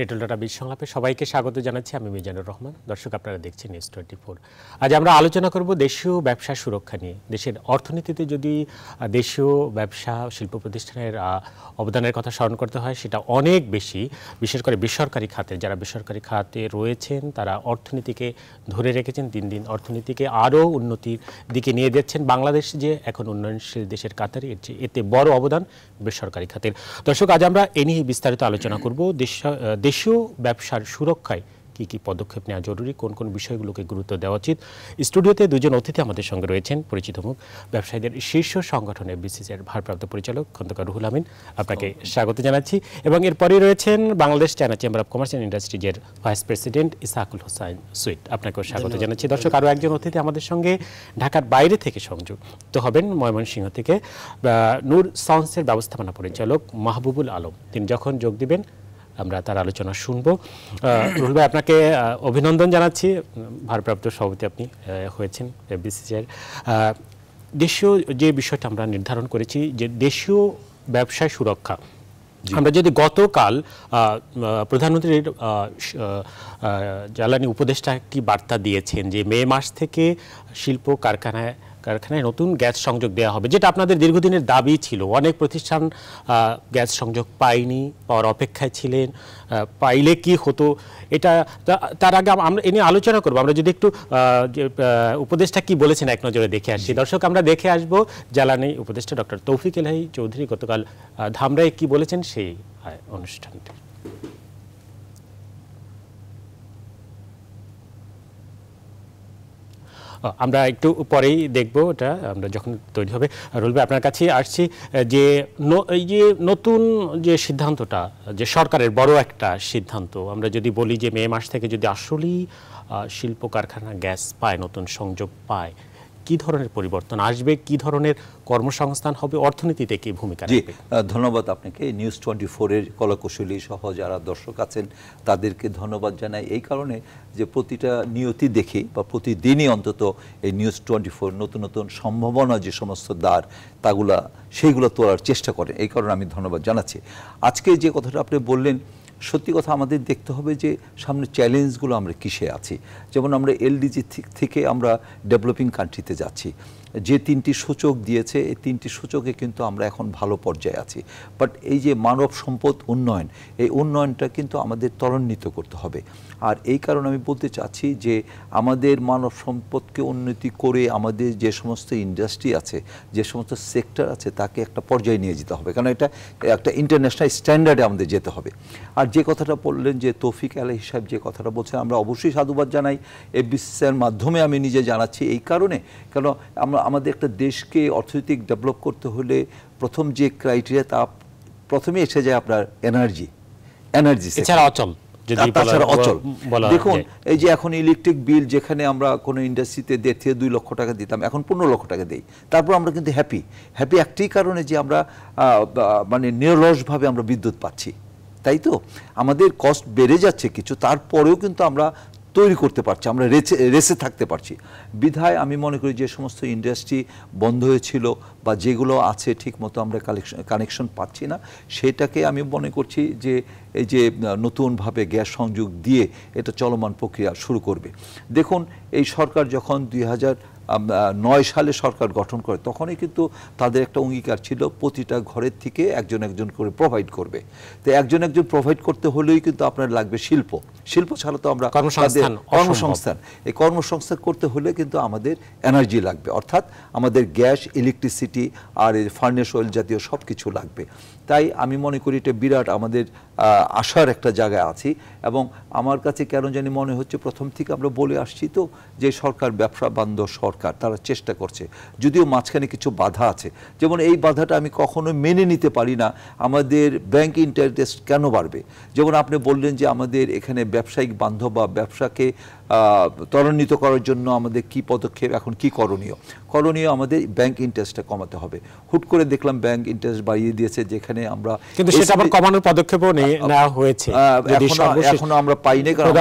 Nettle data বিশ সংলাপে সবাইকে স্বাগত জানাচ্ছি আমি মিজানুর রহমান দর্শক আপনারা দেখছেন নিউজ টোয়েন্টি ফোর আজ আমরা আলোচনা করব দেশীয় ব্যবসা সুরক্ষা নিয়ে দেশের অর্থনীতিতে যদি দেশীয় ব্যবসা শিল্প প্রতিষ্ঠানের অবদানের কথা স্মরণ করতে হয় সেটা অনেক বেশি বিশেষ করে বেসরকারি খাতে যারা বেসরকারি খাতে রয়েছেন তারা অর্থনীতিকে ধরে রেখেছেন দিন দিন অর্থনীতিকে আরও উন্নতির দিকে নিয়ে যাচ্ছেন বাংলাদেশ যে এখন উন্নয়নশীল দেশের কাতারে এতে বড় অবদান বেসরকারি খাতের দর্শক আজ আমরা এ নিয়ে বিস্তারিত আলোচনা করব দেশ দেশীয় ব্যবসার সুরক্ষায় কি কি পদক্ষেপ নেওয়া জরুরি কোন কোন বিষয়গুলোকে গুরুত্ব দেওয়া উচিত স্টুডিওতে দুজন অতিথি আমাদের সঙ্গে রয়েছেন পরিচিত মুখ ব্যবসায়ীদের শীর্ষ সংগঠনের বিসিসের ভারপ্রাপ্ত পরিচালক খন্দকার রুহুল আমিন আপনাকে স্বাগত জানাচ্ছি এবং এরপরে রয়েছেন Bangladesh China chamber of commerce and ইন্ডাস্ট্রিজের vice president Isakul Hossain Sweet আপনাকেও স্বাগত জানাচ্ছি দর্শক আরও একজন অতিথি আমাদের সঙ্গে ঢাকার বাইরে থেকে সংযুক্ত হবেন ময়মনসিংহ থেকে নূর সাউন্সের ব্যবস্থাপনা পরিচালক মাহবুবুল আলম তিনি যখন যোগ দিবেন আমরা তার আলোচনা শুনব রুহুল ভাই আপনাকে অভিনন্দন জানাচ্ছি ভারপ্রাপ্ত সভাপতি আপনি হয়েছেন বিসিসিআইয়ের দেশীয় যে বিষয়টা আমরা নির্ধারণ করেছি যে দেশীয় ব্যবসায় সুরক্ষা আমরা যদি গতকাল প্রধানমন্ত্রীর জ্বালানি উপদেষ্টা একটি বার্তা দিয়েছেন যে মে মাস থেকে শিল্প কারখানায় কারখানায় নতুন গ্যাস সংযোগ দেওয়া হবে যেটা আপনাদের দীর্ঘদিনের দাবি ছিল অনেক প্রতিষ্ঠান গ্যাস সংযোগ পায়নি পর অপেক্ষায় ছিলেন পাইলে কি হতো এটা তার আগে আমরা এ নিয়ে আলোচনা করবো আমরা যদি একটু উপদেশটা কি বলেছেন এক নজরে দেখে আসছি দর্শক আমরা দেখে আসব জ্বালানি উপদেষ্টা ডক্টর তৌফিক এলাহি চৌধুরী গতকাল ধামরায় কি বলেছেন সেই অনুষ্ঠানটি আমরা একটু পরেই দেখব এটা আমরা যখন তৈরি হবে রুলবে আপনার কাছে আসছি যে এই যে নতুন যে সিদ্ধান্তটা যে সরকারের বড় একটা সিদ্ধান্ত আমরা যদি বলি যে মে মাস থেকে যদি আসলেই শিল্প কারখানা গ্যাস পায় নতুন সংযোগ পায় কি ধরনের পরিবর্তন আসবে কি ধরনের কর্মসংস্থান হবে অর্থনীতিতে কি ভূমিকা রাখবে ধন্যবাদ আপনাকে নিউজ টোয়েন্টি ফোরের কলাকুশলী সহ যারা দর্শক আছেন তাদেরকে ধন্যবাদ জানাই এই কারণে যে প্রতিটা নিয়তি দেখে বা প্রতিদিনই অন্তত এই নিউজ টোয়েন্টি ফোর নতুন নতুন সম্ভাবনা যে সমস্ত দ্বার তাগুলা সেইগুলো তোলার চেষ্টা করে এই কারণে আমি ধন্যবাদ জানাচ্ছি আজকে যে কথাটা আপনি বললেন সত্যি কথা আমাদের দেখতে হবে যে সামনে চ্যালেঞ্জগুলো আমরা কিসে আছি যেমন আমরা এলডিজি থেকে আমরা ডেভেলপিং কান্ট্রিতে যাচ্ছি যে তিনটি সূচক দিয়েছে এই তিনটি সূচকে কিন্তু আমরা এখন ভালো পর্যায়ে আছি বাট এই যে মানব সম্পদ উন্নয়ন এই উন্নয়নটা কিন্তু আমাদের ত্বরান্বিত করতে হবে আর এই কারণে আমি বলতে চাচ্ছি যে আমাদের মানব সম্পদকে উন্নতি করে আমাদের যে সমস্ত ইন্ডাস্ট্রি আছে যে সমস্ত সেক্টর আছে তাকে একটা পর্যায়ে নিয়ে যেতে হবে কারণ এটা একটা ইন্টারন্যাশনাল স্ট্যান্ডার্ডে আমাদের যেতে হবে আর যে কথাটা বললেন যে তৌফিক আলহ হিসাব যে কথাটা বলছেন আমরা অবশ্যই সাধুবাদ জানাই এ বিশ্বের মাধ্যমে আমি নিজে জানাচ্ছি এই কারণে কেন আমরা আমাদের একটা দেশকে অর্থনৈতিক ডেভেলপ করতে হলে প্রথম যে ক্রাইটেরিয়া তা প্রথমে এসে যায় আপনার এনার্জি এনার্জি অচল অচল দেখুন এই যে এখন ইলেকট্রিক বিল যেখানে আমরা কোনো ইন্ডাস্ট্রিতে দেড় থেকে দুই লক্ষ টাকা দিতাম এখন পনেরো লক্ষ টাকা দিই তারপর আমরা কিন্তু হ্যাপি হ্যাপি একটি কারণে যে আমরা মানে নিরলসভাবে আমরা বিদ্যুৎ পাচ্ছি তাই তো আমাদের কস্ট বেড়ে যাচ্ছে কিছু তারপরেও কিন্তু আমরা তৈরি করতে পারছি আমরা রেচে রেসে থাকতে পারছি বিধায় আমি মনে করি যে সমস্ত ইন্ডাস্ট্রি বন্ধ হয়েছিল বা যেগুলো আছে ঠিক মতো আমরা কানেকশন পাচ্ছি না সেটাকে আমি মনে করছি যে এই যে নতুনভাবে গ্যাস সংযোগ দিয়ে এটা চলমান প্রক্রিয়া শুরু করবে দেখুন এই সরকার যখন দুই নয় সালে সরকার গঠন করে তখনই কিন্তু তাদের একটা অঙ্গীকার ছিল প্রতিটা ঘরের থেকে একজন একজন করে প্রোভাইড করবে তো একজন একজন প্রোভাইড করতে হলেই কিন্তু আপনার লাগবে শিল্প শিল্প ছাড়া তো আমরা কর্মসংস্থান এই কর্মসংস্থান করতে হলে কিন্তু আমাদের এনার্জি লাগবে অর্থাৎ আমাদের গ্যাস ইলেকট্রিসিটি আর ফার্নেস অয়েল জাতীয় সব কিছু লাগবে তাই আমি মনে করি এটা বিরাট আমাদের আসার একটা জায়গায় আছি এবং আমার কাছে কেন জানি মনে হচ্ছে প্রথম থেকে আমরা বলে আসছি তো যে সরকার ব্যবসা বান্ধব সরকার তারা চেষ্টা করছে যদিও মাঝখানে কিছু বাধা আছে যেমন এই বাধাটা আমি কখনো মেনে নিতে পারি না আমাদের ব্যাংক ইন্টারেস্ট কেন বাড়বে যেমন আপনি বললেন যে আমাদের এখানে ব্যবসায়িক বান্ধব বা ব্যবসাকে ত্বরান্বিত করার জন্য আমাদের কি পদক্ষেপ এখন কি করণীয় করণীয় আমাদের ব্যাংক ইন্টারেস্টটা কমাতে হবে হুট করে দেখলাম ব্যাংক ইন্টারেস্ট বাড়িয়ে দিয়েছে যেখানে আমরা কিন্তু সেটা আবার কমানোর পদক্ষেপও নেওয়া হয়েছে এখন আমরা পাই নাই কারণ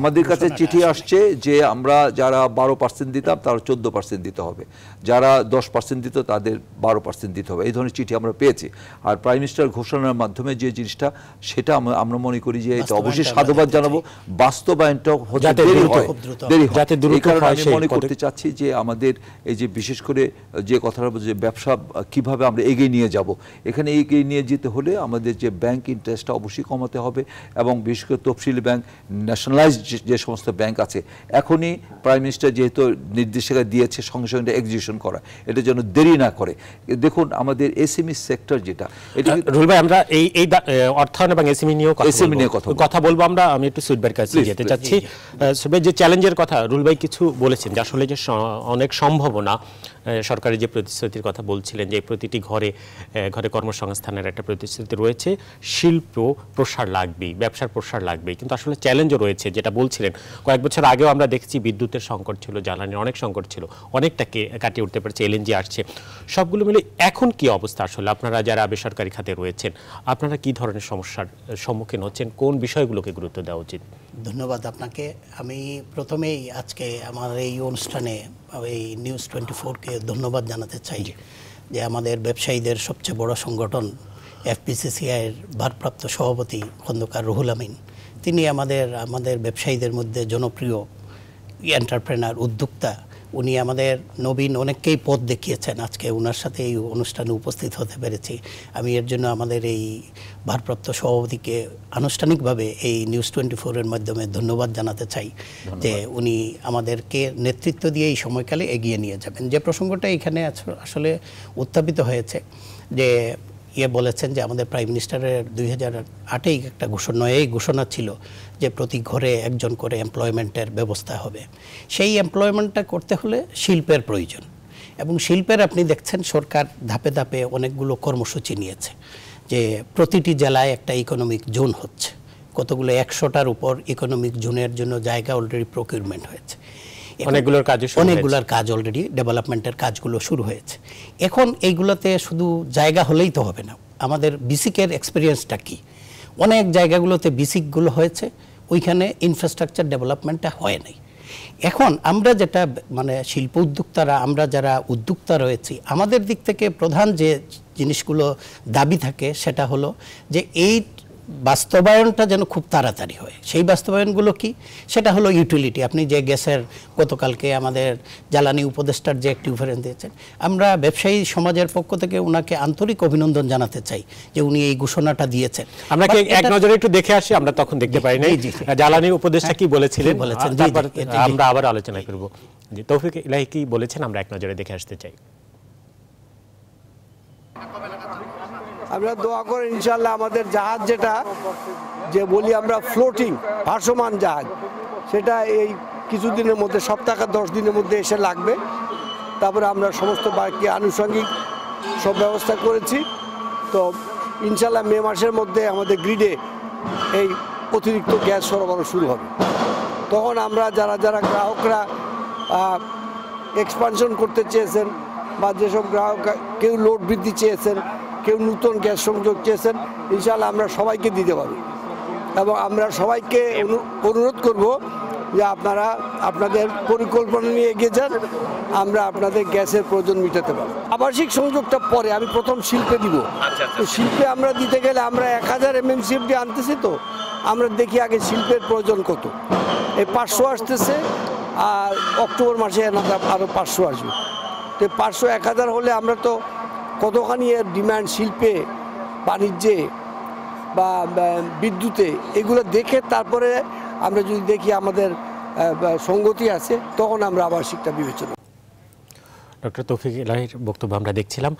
আমাদের কাছে চিঠি আসছে যে আমরা যারা বারো পার্সেন্ট দিতাম তার চোদ্দ পার্সেন্ট দিতে হবে যারা দশ পার্সেন্ট দিত তাদের বারো পার্সেন্ট দিতে হবে এই ধরনের চিঠি আমরা পেয়েছি আর প্রাইম মিনিস্টার ঘোষণার মাধ্যমে যে জিনিসটা সেটা আমরা মনে করি যে এটা অবশ্যই সাধুবাদ জানাবো বাস্তবায়নটা দেরি হয় দেরি হয় এই কারণে আমি মনে করতে চাচ্ছি যে আমাদের এই যে বিশেষ করে যে কথাটা যে ব্যবসা কিভাবে আমরা এগিয়ে নিয়ে যাব এখানে এগিয়ে নিয়ে যেতে হলে আমাদের যে ব্যাংক ইন্টারেস্টটা অবশ্যই কমাতে হবে এবং বিশেষ করে তফসিলি ব্যাংক ন্যাশনালাইজ যে সমস্ত ব্যাংক আছে এখনই প্রাইম মিনিস্টার যেহেতু নির্দেশিকা দিয়েছে সঙ্গে সঙ্গে এক্সিকিউশন করা এটা যেন দেরি না করে দেখুন আমাদের এসএমই সেক্টর যেটা এটা আমরা এই এই অর্থায়ন এবং এসএমই নিয়েও এসএমই নিয়ে কথা কথা বলবো আমরা আমি একটু সুইটবের কাছে যেতে চাচ্ছি যে চ্যালেঞ্জের কথা রুল ভাই কিছু বলেছেন যে আসলে যে অনেক সম্ভাবনা সরকারি যে প্রতিশ্রুতির কথা বলছিলেন যে প্রতিটি ঘরে ঘরে কর্মসংস্থানের একটা প্রতিশ্রুতি রয়েছে শিল্প প্রসার লাগবেই ব্যবসার প্রসার লাগবেই কিন্তু আসলে চ্যালেঞ্জও রয়েছে যেটা বলছিলেন কয়েক বছর আগেও আমরা দেখছি বিদ্যুতের সংকট ছিল জ্বালানির অনেক সংকট ছিল অনেকটাকে কাটিয়ে উঠতে পারছে এলএনজি আসছে সবগুলো মিলে এখন কি অবস্থা আসলে আপনারা যারা বেসরকারি খাতে রয়েছেন আপনারা কি ধরনের সমস্যার সম্মুখীন হচ্ছেন কোন বিষয়গুলোকে গুরুত্ব দেওয়া উচিত ধন্যবাদ আপনাকে আমি প্রথমেই আজকে আমার এই অনুষ্ঠানে এই নিউজ টোয়েন্টি ফোরকে ধন্যবাদ জানাতে চাই যে আমাদের ব্যবসায়ীদের সবচেয়ে বড় সংগঠন এফপিসিসিআইয়ের ভারপ্রাপ্ত সভাপতি খন্দকার রুহুল আমিন তিনি আমাদের আমাদের ব্যবসায়ীদের মধ্যে জনপ্রিয় এন্টারপ্রেনার উদ্যোক্তা উনি আমাদের নবীন অনেককেই পথ দেখিয়েছেন আজকে ওনার সাথে এই অনুষ্ঠানে উপস্থিত হতে পেরেছি আমি এর জন্য আমাদের এই ভারপ্রাপ্ত সভাপতিকে আনুষ্ঠানিকভাবে এই নিউজ টোয়েন্টি ফোরের মাধ্যমে ধন্যবাদ জানাতে চাই যে উনি আমাদেরকে নেতৃত্ব দিয়ে এই সময়কালে এগিয়ে নিয়ে যাবেন যে প্রসঙ্গটা এখানে আসলে উত্থাপিত হয়েছে যে ইয়ে বলেছেন যে আমাদের প্রাইম মিনিস্টারের দুই হাজার আটেই একটা ঘোষণা এই ঘোষণা ছিল যে প্রতি ঘরে একজন করে এমপ্লয়মেন্টের ব্যবস্থা হবে সেই এমপ্লয়মেন্টটা করতে হলে শিল্পের প্রয়োজন এবং শিল্পের আপনি দেখছেন সরকার ধাপে ধাপে অনেকগুলো কর্মসূচি নিয়েছে যে প্রতিটি জেলায় একটা ইকোনমিক জোন হচ্ছে কতগুলো একশোটার উপর ইকোনমিক জোনের জন্য জায়গা অলরেডি প্রকিউরমেন্ট হয়েছে অনেকগুলোর কাজ অনেকগুলোর কাজ অলরেডি ডেভেলপমেন্টের কাজগুলো শুরু হয়েছে এখন এইগুলোতে শুধু জায়গা হলেই তো হবে না আমাদের বিসিকের এক্সপিরিয়েন্সটা কী অনেক জায়গাগুলোতে বিসিকগুলো হয়েছে ওইখানে ইনফ্রাস্ট্রাকচার ডেভেলপমেন্টটা হয় নাই এখন আমরা যেটা মানে শিল্প উদ্যোক্তারা আমরা যারা উদ্যোক্তা রয়েছি আমাদের দিক থেকে প্রধান যে জিনিসগুলো দাবি থাকে সেটা হলো যে এই বাস্তবায়নটা যেন খুব তাড়াতাড়ি হয় সেই বাস্তবায়নগুলো কি সেটা হলো ইউটিলিটি আপনি যে গ্যাসের গতকালকে আমাদের জ্বালানি উপদেষ্টার যে একটি উদাহরণ দিয়েছেন আমরা ব্যবসায়ী সমাজের পক্ষ থেকে ওনাকে আন্তরিক অভিনন্দন জানাতে চাই যে উনি এই ঘোষণাটা দিয়েছেন আমরা এক নজরে একটু দেখে আসি আমরা তখন দেখতে পাই নাই জ্বালানি উপদেষ্টা কি হ্যাঁ, বলেছিলেন বলেছেন আমরা আবার আলোচনা করব যে তৌফিক ইলাহি কি বলেছেন আমরা এক নজরে দেখে আসতে চাই আমরা দোয়া করে ইনশাল্লাহ আমাদের জাহাজ যেটা যে বলি আমরা ফ্লোটিং ভাসমান জাহাজ সেটা এই কিছুদিনের মধ্যে সপ্তাহ দশ দিনের মধ্যে এসে লাগবে তারপরে আমরা সমস্ত বাকি আনুষঙ্গিক সব ব্যবস্থা করেছি তো ইনশাল্লাহ মে মাসের মধ্যে আমাদের গ্রিডে এই অতিরিক্ত গ্যাস সরবরাহ শুরু হবে তখন আমরা যারা যারা গ্রাহকরা এক্সপানশন করতে চেয়েছেন বা যেসব গ্রাহক কেউ লোড বৃদ্ধি চেয়েছেন কেউ নূতন গ্যাস সংযোগ চেয়েছেন ইনশাল্লাহ আমরা সবাইকে দিতে পারি এবং আমরা সবাইকে অনুরোধ করব যে আপনারা আপনাদের পরিকল্পনা নিয়ে এগিয়ে যান আমরা আপনাদের গ্যাসের প্রয়োজন মিটাতে পারি আবাসিক সংযোগটা পরে আমি প্রথম শিল্পে দিব আচ্ছা, আচ্ছা। তো শিল্পে আমরা দিতে গেলে আমরা এক হাজার এমএমসিএফ দিয়ে আনতেছি তো আমরা দেখি আগে শিল্পের প্রয়োজন কত এই পাঁচশো আসতেছে আর অক্টোবর মাসে আরও পাঁচশো আসবে তো পাঁচশো এক হাজার হলে আমরা তো কতখানি এর ডিম্যান্ড শিল্পে বাণিজ্যে বা বিদ্যুতে এগুলো দেখে তারপরে আমরা যদি দেখি আমাদের সঙ্গতি আছে তখন আমরা আবার শিক্ষা বিবেচনা ডক্টর তৌফিক ইলাহির বক্তব্য আমরা দেখছিলাম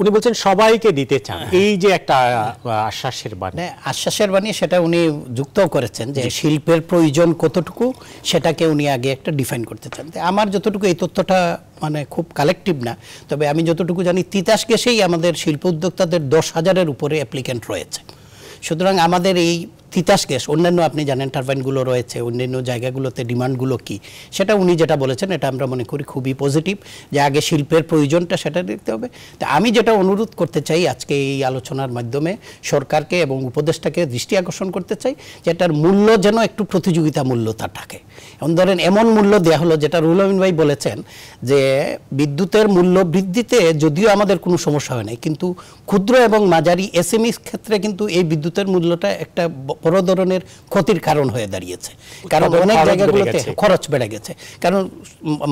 উনি বলছেন সবাইকে দিতে চান হ্যাঁ। এই যে একটা আশ্বাসের বাণী মানে আশ্বাসের বাণী সেটা উনি যুক্তও করেছেন যে শিল্পের প্রয়োজন কতটুকু সেটাকে উনি আগে একটা ডিফাইন করতে চান আমার যতটুকু এই তথ্যটা মানে খুব কালেকটিভ না তবে আমি যতটুকু জানি তিতাস গ্যাসেই আমাদের শিল্প উদ্যোক্তাদের দশ হাজারের উপরে অ্যাপ্লিক্যান্ট রয়েছে সুতরাং আমাদের এই তিতাস গ্যাস অন্যান্য আপনি জানেন টারবাইনগুলো রয়েছে অন্যান্য জায়গাগুলোতে ডিমান্ডগুলো কি সেটা উনি যেটা বলেছেন এটা আমরা মনে করি খুবই পজিটিভ যে আগে শিল্পের প্রয়োজনটা সেটা দেখতে হবে তা আমি যেটা অনুরোধ করতে চাই আজকে এই আলোচনার মাধ্যমে সরকারকে এবং উপদেষ্টাকে দৃষ্টি আকর্ষণ করতে চাই যে এটার মূল্য যেন একটু প্রতিযোগিতা মূল্য তার থাকে এবং ধরেন এমন মূল্য দেওয়া হলো যেটা রুল আমিন ভাই বলেছেন যে বিদ্যুতের মূল্য বৃদ্ধিতে যদিও আমাদের কোনো সমস্যা হয় নাই কিন্তু ক্ষুদ্র এবং মাঝারি এস e ক্ষেত্রে কিন্তু এই বিদ্যুতের মূল্যটা একটা বড় ধরনের ক্ষতির কারণ হয়ে দাঁড়িয়েছে কারণ অনেক জায়গাগুলোতে খরচ বেড়ে গেছে কারণ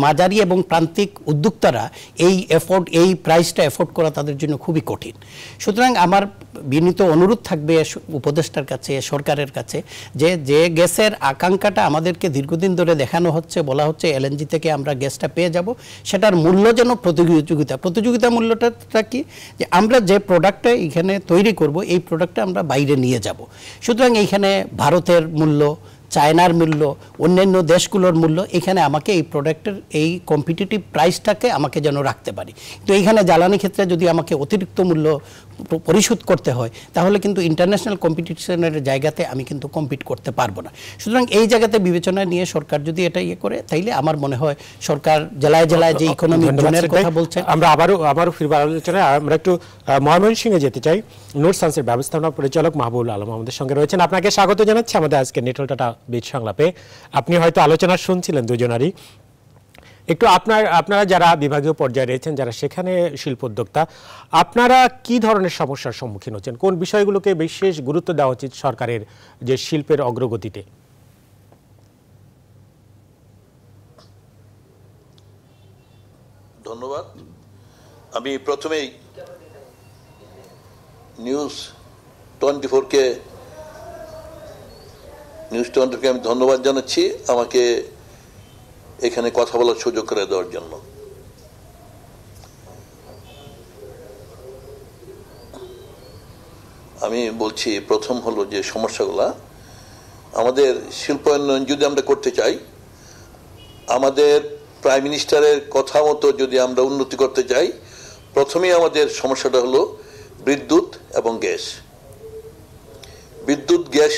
মাঝারি এবং প্রান্তিক উদ্যোক্তারা এই এফোর্ড এই প্রাইসটা এফোর্ড করা তাদের জন্য খুবই কঠিন সুতরাং আমার বিনীত অনুরোধ থাকবে উপদেষ্টার কাছে সরকারের কাছে যে যে গ্যাসের আকাঙ্ক্ষাটা আমাদেরকে দীর্ঘদিন ধরে দেখানো হচ্ছে বলা হচ্ছে এলএনজি থেকে আমরা গ্যাসটা পেয়ে যাব সেটার মূল্য যেন প্রতিযোগিতা প্রতিযোগিতা মূল্যটা কি যে আমরা যে প্রোডাক্টটা এখানে তৈরি করব এই প্রোডাক্টটা আমরা বাইরে নিয়ে যাব সুতরাং এইখানে ভারতের মূল্য চায়নার মূল্য অন্যান্য দেশগুলোর মূল্য এখানে আমাকে এই প্রোডাক্টের এই কম্পিটিটিভ প্রাইসটাকে আমাকে যেন রাখতে পারি তো এইখানে জ্বালানি ক্ষেত্রে যদি আমাকে অতিরিক্ত মূল্য পরিশোধ করতে হয় তাহলে কিন্তু ইন্টারন্যাশনাল কম্পিটিশনের জায়গাতে আমি কিন্তু কম্পিট করতে পারবো না সুতরাং এই জায়গাতে বিবেচনা নিয়ে সরকার যদি এটা ইয়ে করে তাইলে আমার মনে হয় সরকার জেলায় জেলায় যে ইকোনমি জোনের কথা বলছে আমরা আবারও আবারও ফিরবার আলোচনায় আমরা একটু ময়মনসিংহে যেতে চাই নোট সান্সের ব্যবস্থাপনা পরিচালক মাহবুল আলম আমাদের সঙ্গে রয়েছেন আপনাকে স্বাগত জানাচ্ছি আমাদের আজকে নেটওয়ার্কটা বীজ সংলাপে আপনি হয়তো আলোচনা শুনছিলেন দুজনারই একটু আপনার আপনারা যারা বিভাগীয় পর্যায়ে রয়েছেন যারা সেখানে শিল্প উদ্যোক্তা আপনারা কি ধরনের সমস্যার সম্মুখীন হচ্ছেন কোন বিষয়গুলোকে বিশেষ গুরুত্ব দেওয়া উচিত সরকারের যে শিল্পের অগ্রগতিতে ধন্যবাদ আমি প্রথমেই নিউজ টোয়েন্টি ফোরকে নিউজ টোয়েন্টিকে আমি ধন্যবাদ জানাচ্ছি আমাকে এখানে কথা বলার সুযোগ করে দেওয়ার জন্য আমি বলছি প্রথম হলো যে সমস্যাগুলা আমাদের শিল্পায়ন যদি আমরা করতে চাই আমাদের প্রাইম মিনিস্টারের কথা মতো যদি আমরা উন্নতি করতে চাই প্রথমেই আমাদের সমস্যাটা হলো বিদ্যুৎ এবং গ্যাস বিদ্যুৎ গ্যাস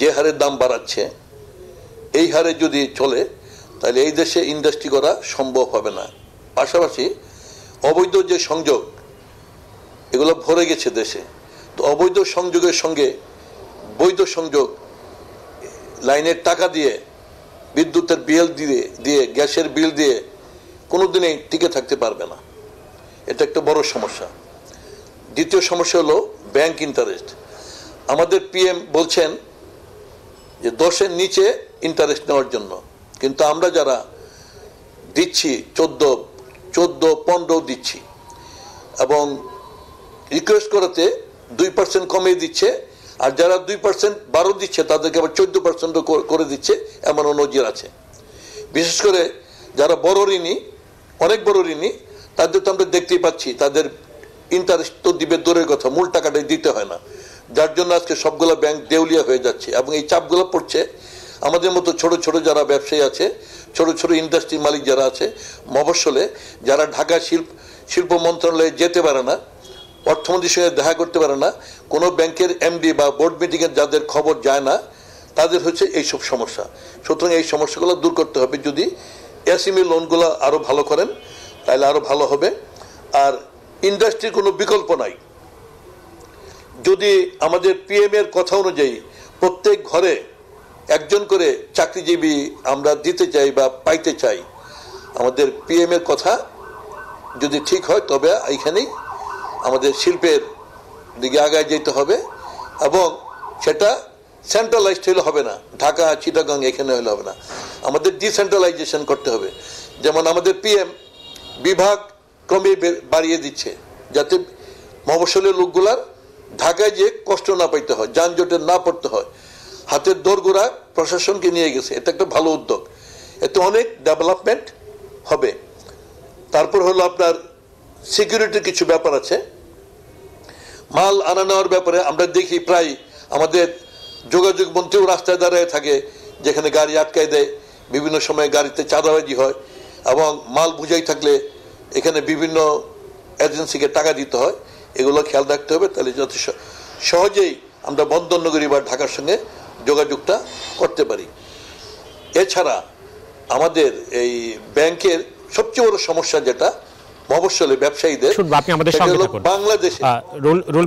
যে হারে দাম বাড়াচ্ছে এই হারে যদি চলে তাহলে এই দেশে ইন্ডাস্ট্রি করা সম্ভব হবে না পাশাপাশি অবৈধ যে সংযোগ এগুলো ভরে গেছে দেশে তো অবৈধ সংযোগের সঙ্গে বৈধ সংযোগ লাইনের টাকা দিয়ে বিদ্যুতের বিল দিয়ে দিয়ে গ্যাসের বিল দিয়ে কোনো দিনেই টিকে থাকতে পারবে না এটা একটা বড় সমস্যা দ্বিতীয় সমস্যা হলো ব্যাংক ইন্টারেস্ট আমাদের পিএম বলছেন যে দশের নিচে ইন্টারেস্ট নেওয়ার জন্য কিন্তু আমরা যারা দিচ্ছি চোদ্দ চোদ্দ পনেরো দিচ্ছি এবং রিকোয়েস্ট করাতে দুই পার্সেন্ট কমিয়ে দিচ্ছে আর যারা দুই পার্সেন্ট বারো দিচ্ছে তাদেরকে আবার চোদ্দ পার্সেন্টও করে দিচ্ছে এমনও নজির আছে বিশেষ করে যারা বড় ঋণী অনেক বড় ঋণী তাদের তো আমরা দেখতেই পাচ্ছি তাদের ইন্টারেস্ট তো দিবে দূরের কথা মূল টাকাটাই দিতে হয় না যার জন্য আজকে সবগুলো ব্যাংক দেউলিয়া হয়ে যাচ্ছে এবং এই চাপগুলো পড়ছে আমাদের মতো ছোট ছোট যারা ব্যবসায়ী আছে ছোট ছোট ইন্ডাস্ট্রি মালিক যারা আছে মফসলে যারা ঢাকা শিল্প শিল্প মন্ত্রণালয়ে যেতে পারে না অর্থমন্ত্রীর সঙ্গে দেখা করতে পারে না কোনো ব্যাংকের এমডি বা বোর্ড মিটিংয়ে যাদের খবর যায় না তাদের হচ্ছে এইসব সমস্যা সুতরাং এই সমস্যাগুলো দূর করতে হবে যদি এসএমই লোনগুলো e আরও ভালো করেন তাহলে আরও ভালো হবে আর ইন্ডাস্ট্রির কোনো বিকল্প নাই যদি আমাদের পিএম এর কথা অনুযায়ী প্রত্যেক ঘরে একজন করে চাকরিজীবী আমরা দিতে চাই বা পাইতে চাই আমাদের পিএম এর কথা যদি ঠিক হয় তবে এইখানেই আমাদের শিল্পের দিকে আগায় যেতে হবে এবং সেটা সেন্ট্রালাইজড হলে হবে না ঢাকা চিটাগাং এখানে হলে হবে না আমাদের ডিসেন্ট্রালাইজেশন করতে হবে যেমন আমাদের পিএম বিভাগ ক্রমে বাড়িয়ে দিচ্ছে যাতে মফসলের লোকগুলার ঢাকায় যে কষ্ট না পাইতে হয় যানজটে না পড়তে হয় হাতের দোরগোড়া প্রশাসনকে নিয়ে গেছে এটা একটা ভালো উদ্যোগ এতে অনেক ডেভেলপমেন্ট হবে তারপর হলো আপনার সিকিউরিটির কিছু ব্যাপার আছে মাল আনা নেওয়ার ব্যাপারে আমরা দেখি প্রায় আমাদের যোগাযোগ মন্ত্রীও রাস্তায় দাঁড়ায় থাকে যেখানে গাড়ি আটকায় দেয় বিভিন্ন সময়ে গাড়িতে চাঁদাবাজি হয় এবং মাল বুঝাই থাকলে এখানে বিভিন্ন এজেন্সিকে টাকা দিতে হয় এগুলো খেয়াল রাখতে হবে তাহলে যথেষ্ট সহজেই আমরা বন্দর নগরী বা ঢাকার সঙ্গে যোগাযোগটা করতে পারি এছাড়া আমাদের এই ব্যাংকের সবচেয়ে বড় সমস্যা যেটা ব্যবসায়ীদের ক্ষুদ্র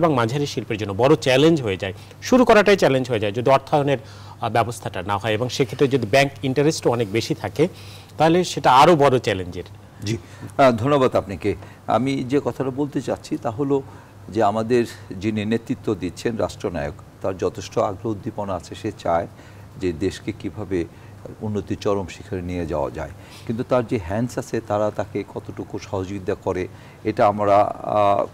এবং মাঝারি শিল্পের জন্য বড় চ্যালেঞ্জ হয়ে যায় শুরু করাটাই চ্যালেঞ্জ হয়ে যায় যদি অর্থায়নের ব্যবস্থাটা না হয় এবং সেক্ষেত্রে যদি ব্যাংক ইন্টারেস্টও অনেক বেশি থাকে তাহলে সেটা আরও বড় চ্যালেঞ্জের জি ধন্যবাদ আপনাকে আমি যে কথাটা বলতে চাচ্ছি তা হলো যে আমাদের যিনি নেতৃত্ব দিচ্ছেন রাষ্ট্রনায়ক তার যথেষ্ট আগ্রহ উদ্দীপনা আছে সে চায় যে দেশকে কিভাবে উন্নতি চরম শিখরে নিয়ে যাওয়া যায় কিন্তু তার যে হ্যান্ডস আছে তারা তাকে কতটুকু সহযোগিতা করে এটা আমরা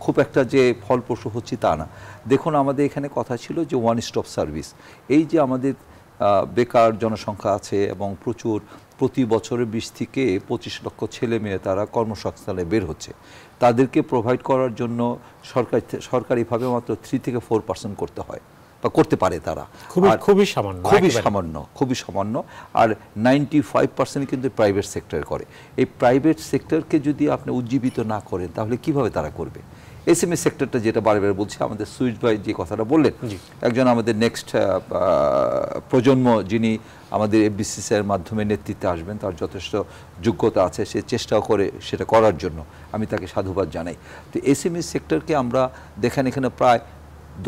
খুব একটা যে ফলপ্রসূ হচ্ছি তা না দেখুন আমাদের এখানে কথা ছিল যে ওয়ান স্টপ সার্ভিস এই যে আমাদের বেকার জনসংখ্যা আছে এবং প্রচুর প্রতি বছরে বিশ থেকে পঁচিশ লক্ষ ছেলে মেয়ে তারা কর্মসংস্থানে বের হচ্ছে তাদেরকে প্রোভাইড করার জন্য সরকার সরকারিভাবে মাত্র থ্রি থেকে ফোর পার্সেন্ট করতে হয় বা করতে পারে তারা খুবই সামান্য খুবই সামান্য খুবই সামান্য আর নাইনটি ফাইভ পার্সেন্ট কিন্তু প্রাইভেট সেক্টর করে এই প্রাইভেট সেক্টরকে যদি আপনি উজ্জীবিত না করেন তাহলে কিভাবে তারা করবে এস সেক্টরটা যেটা বারবার বলছি আমাদের সুইচ ভাই যে কথাটা বললেন একজন আমাদের নেক্সট প্রজন্ম যিনি আমাদের এর মাধ্যমে নেতৃত্বে আসবেন তার যথেষ্ট যোগ্যতা আছে সে চেষ্টাও করে সেটা করার জন্য আমি তাকে সাধুবাদ জানাই তো এসএমএস সেক্টরকে আমরা দেখেন এখানে প্রায়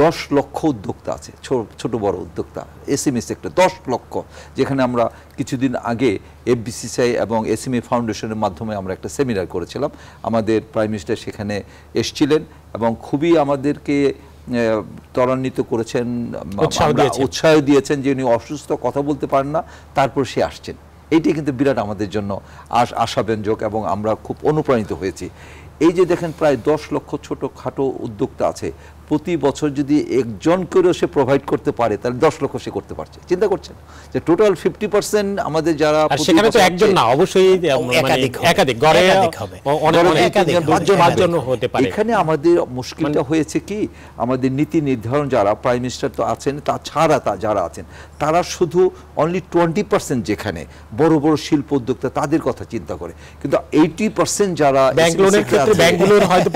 দশ লক্ষ উদ্যোক্তা আছে ছোট বড় উদ্যোক্তা এসএমই সেক্টর দশ লক্ষ যেখানে আমরা কিছুদিন আগে এফবিসিসিআই এবং এসএমই ফাউন্ডেশনের মাধ্যমে আমরা একটা সেমিনার করেছিলাম আমাদের প্রাইম মিনিস্টার সেখানে এসছিলেন এবং খুবই আমাদেরকে ত্বরান্বিত করেছেন উৎসাহ দিয়েছেন যে উনি অসুস্থ কথা বলতে পারেন না তারপর সে আসছেন এইটি কিন্তু বিরাট আমাদের জন্য আশাব্যঞ্জক এবং আমরা খুব অনুপ্রাণিত হয়েছি এই যে দেখেন প্রায় দশ লক্ষ ছোট খাটো উদ্যোক্তা আছে প্রতি বছর যদি একজন করেও সে প্রোভাইড করতে পারে তাহলে দশ লক্ষ সে করতে পারছে চিন্তা করছেন যে টোটাল ফিফটি পার্সেন্ট আমাদের যারা সেখানে তো একজন না অবশ্যই এখানে আমাদের মুশকিলটা মানে হয়েছে কি আমাদের নীতি নির্ধারণ যারা প্রাইম মিনিস্টার তো আছেন তা ছাড়া তা যারা আছেন তারা শুধু অনলি টোয়েন্টি পার্সেন্ট যেখানে বড় বড় শিল্প উদ্যোক্তা তাদের কথা চিন্তা করে কিন্তু এইটি পার্সেন্ট যারা ব্যাংক লোনের ক্ষেত্রে ব্যাংকগুলোর হয়তো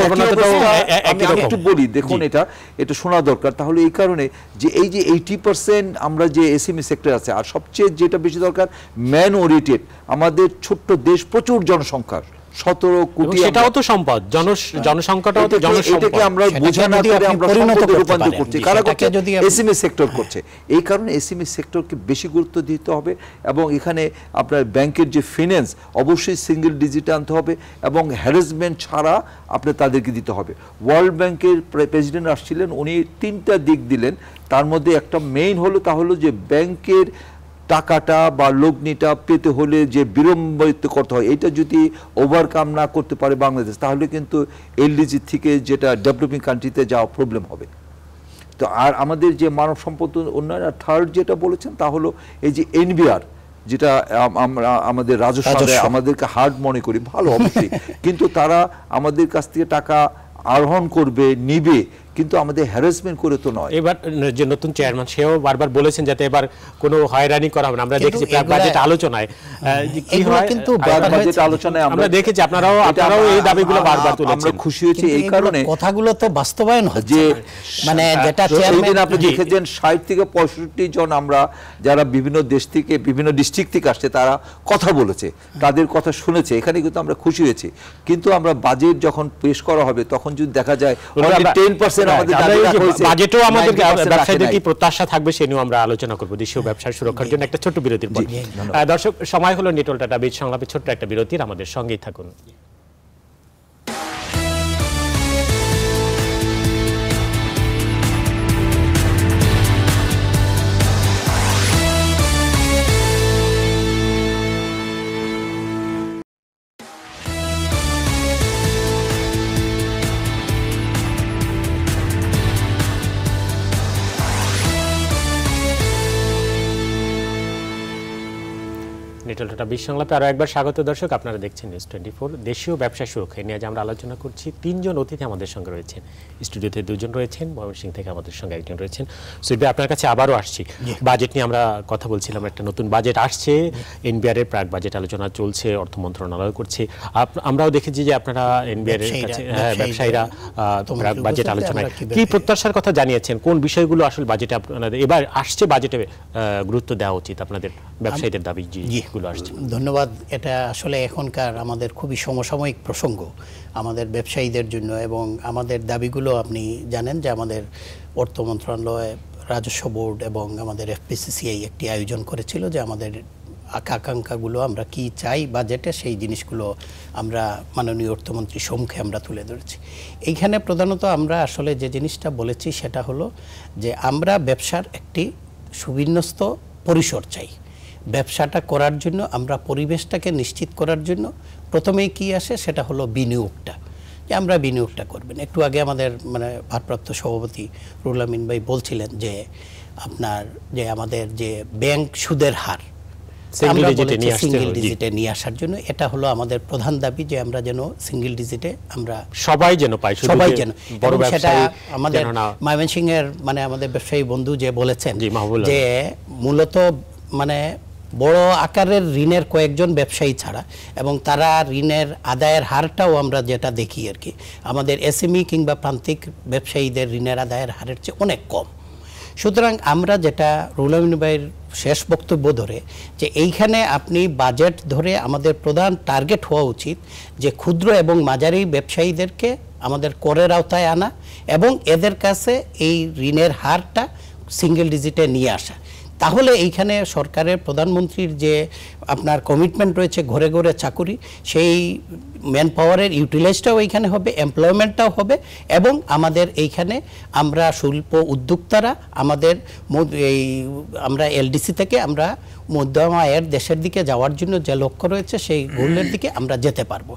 একটু বলি দেখুন এটা এটা শোনা দরকার তাহলে এই কারণে যে এই যে এইটি পার্সেন্ট আমরা যে এসএমই সেক্টর e আছে আর সবচেয়ে যেটা বেশি দরকার ম্যান ওরিয়েটেড আমাদের ছোট্ট দেশ প্রচুর জনসংখ্যার সতেরো কোটি সেটাও তো সম্পদ হ্যাঁ। জনসংখ্যাটাও তো জনসংখ্যাকে আমরা বোঝা না করে আমরা পরিণত রূপান্তর করছি কারা করছে যদি এসএমই সেক্টর করছে এই কারণে এসএমই সেক্টরকে বেশি গুরুত্ব দিতে হবে এবং এখানে আপনার ব্যাংকের যে ফিনান্স অবশ্যই সিঙ্গেল ডিজিটে আনতে হবে এবং হ্যারাসমেন্ট ছাড়া আপনি তাদেরকে দিতে হবে ওয়ার্ল্ড ব্যাংকের প্রেসিডেন্ট আসছিলেন উনি তিনটা দিক দিলেন তার মধ্যে একটা মেইন হলো তা হলো যে ব্যাংকের টাকাটা বা লগ্নিটা পেতে হলে যে বিলম্বিত করতে হয় এটা যদি ওভারকাম না করতে পারে বাংলাদেশ তাহলে কিন্তু এলডিজি থেকে যেটা ডেভেলপিং কান্ট্রিতে যাওয়া প্রবলেম হবে তো আর আমাদের যে মানব সম্পদ উন্নয়ন আর থার্ড যেটা বলেছেন তা হলো এই যে এনবিআর যেটা আমরা আমাদের রাজস্ব আমাদেরকে হার্ড মনে করি ভালো অবশ্যই কিন্তু তারা আমাদের কাছ থেকে টাকা আরোহণ করবে নিবে কিন্তু আমাদের হ্যারাসমেন্ট করে তো নয় এবার যে নতুন চেয়ারম্যান সেও বারবার বলেছেন যাতে এবার কোনো হয়রানি করা হবে না আমরা দেখেছি প্রাক বাজেট আলোচনায় কি হয় কিন্তু প্রাক বাজেট আলোচনায় আমরা দেখেছি আপনারাও আপনারাও এই দাবিগুলো বারবার তুলেছেন আমরা খুশি হয়েছি এই কারণে কথাগুলো তো বাস্তবায়ন হচ্ছে মানে যেটা চেয়ারম্যান আপনি দেখেছেন 60 থেকে 65 জন আমরা যারা বিভিন্ন দেশ থেকে বিভিন্ন ডিস্ট্রিক্ট থেকে আসছে তারা কথা বলেছে তাদের কথা শুনেছে এখানে কিন্তু আমরা খুশি হয়েছি কিন্তু আমরা বাজেট যখন পেশ করা হবে তখন যদি দেখা যায় 10% হ্যাঁ, বাজেটও আমাদের ব্যবসায়ীদের কি প্রত্যাশা থাকবে সে নিয়েও আমরা আলোচনা করবো দেশীয় ব্যবসার সুরক্ষার জন্য একটা ছোট বিরতির পর দর্শক সময় হলো নিটল টাটা বীজ সংলাপে ছোট্ট একটা বিরতির আমাদের সঙ্গেই থাকুন লিটল টাটা বিশ সংলাপে আরও একবার স্বাগত দর্শক আপনারা দেখছেন নিউজ টোয়েন্টি ফোর দেশীয় ব্যবসা সুরক্ষা নিয়ে আজ আমরা আলোচনা করছি তিনজন অতিথি আমাদের সঙ্গে রয়েছেন স্টুডিওতে দুজন রয়েছেন ময়মনসিং থেকে আমাদের সঙ্গে একজন রয়েছেন সুইবি আপনার কাছে আবারও আসছি বাজেট নিয়ে আমরা কথা বলছিলাম একটা নতুন বাজেট আসছে এনবিআর এর প্রাক বাজেট আলোচনা চলছে অর্থ মন্ত্রণালয় করছে আমরাও দেখেছি যে আপনারা এনবিআর এর কাছে হ্যাঁ, ব্যবসায়ীরা প্রাক বাজেট আলোচনায় কি প্রত্যাশার কথা জানিয়েছেন কোন বিষয়গুলো আসলে বাজেটে আপনাদের এবার আসছে বাজেটে গুরুত্ব দেওয়া উচিত আপনাদের ব্যবসায়ীদের দাবি যেগুলো চলে আসছে ধন্যবাদ এটা আসলে এখনকার আমাদের খুবই সমসাময়িক প্রসঙ্গ আমাদের ব্যবসায়ীদের জন্য এবং আমাদের দাবিগুলো আপনি জানেন যে আমাদের অর্থ মন্ত্রণালয় রাজস্ব বোর্ড এবং আমাদের এফপিসিসিআই একটি আয়োজন করেছিল যে আমাদের আকাঙ্ক্ষাগুলো আমরা কি চাই বাজেটে সেই জিনিসগুলো আমরা মাননীয় অর্থমন্ত্রী সম্মুখে আমরা তুলে ধরেছি এইখানে প্রধানত আমরা আসলে যে জিনিসটা বলেছি সেটা হলো যে আমরা ব্যবসার একটি সুবিন্যস্ত পরিসর চাই ব্যবসাটা করার জন্য আমরা পরিবেশটাকে নিশ্চিত করার জন্য প্রথমেই কি আসে সেটা হলো বিনিয়োগটা যে আমরা বিনিয়োগটা করবেন একটু আগে আমাদের মানে ভারপ্রাপ্ত সভাপতি রুল আমিন ভাই বলছিলেন যে আপনার যে আমাদের যে ব্যাংক সুদের হার সিঙ্গেল ডিজিটে নিয়ে আসার জন্য এটা হলো আমাদের প্রধান দাবি যে আমরা যেন সিঙ্গেল ডিজিটে আমরা সবাই যেন পাই সবাই যেন সেটা আমাদের ময়মনসিংহের মানে আমাদের ব্যবসায়ী বন্ধু যে বলেছেন যে মূলত মানে বড় আকারের ঋণের কয়েকজন ব্যবসায়ী ছাড়া এবং তারা ঋণের আদায়ের হারটাও আমরা যেটা দেখি আর কি আমাদের এসএমই কিংবা প্রান্তিক ব্যবসায়ীদের ঋণের আদায়ের হারের চেয়ে অনেক কম সুতরাং আমরা যেটা রুলামিন ভাইয়ের শেষ বক্তব্য ধরে যে এইখানে আপনি বাজেট ধরে আমাদের প্রধান টার্গেট হওয়া উচিত যে ক্ষুদ্র এবং মাঝারি ব্যবসায়ীদেরকে আমাদের করের আওতায় আনা এবং এদের কাছে এই ঋণের হারটা সিঙ্গেল ডিজিটে নিয়ে আসা তাহলে এইখানে সরকারের প্রধানমন্ত্রীর যে আপনার কমিটমেন্ট রয়েছে ঘরে ঘরে চাকুরি সেই ম্যান পাওয়ারের ইউটিলাইজটাও এইখানে হবে এমপ্লয়মেন্টটাও হবে এবং আমাদের এইখানে আমরা শিল্প উদ্যোক্তারা আমাদের এই আমরা এলডিসি থেকে আমরা মধ্যম আয়ের দেশের দিকে যাওয়ার জন্য যে লক্ষ্য রয়েছে সেই গোলের দিকে আমরা যেতে পারবো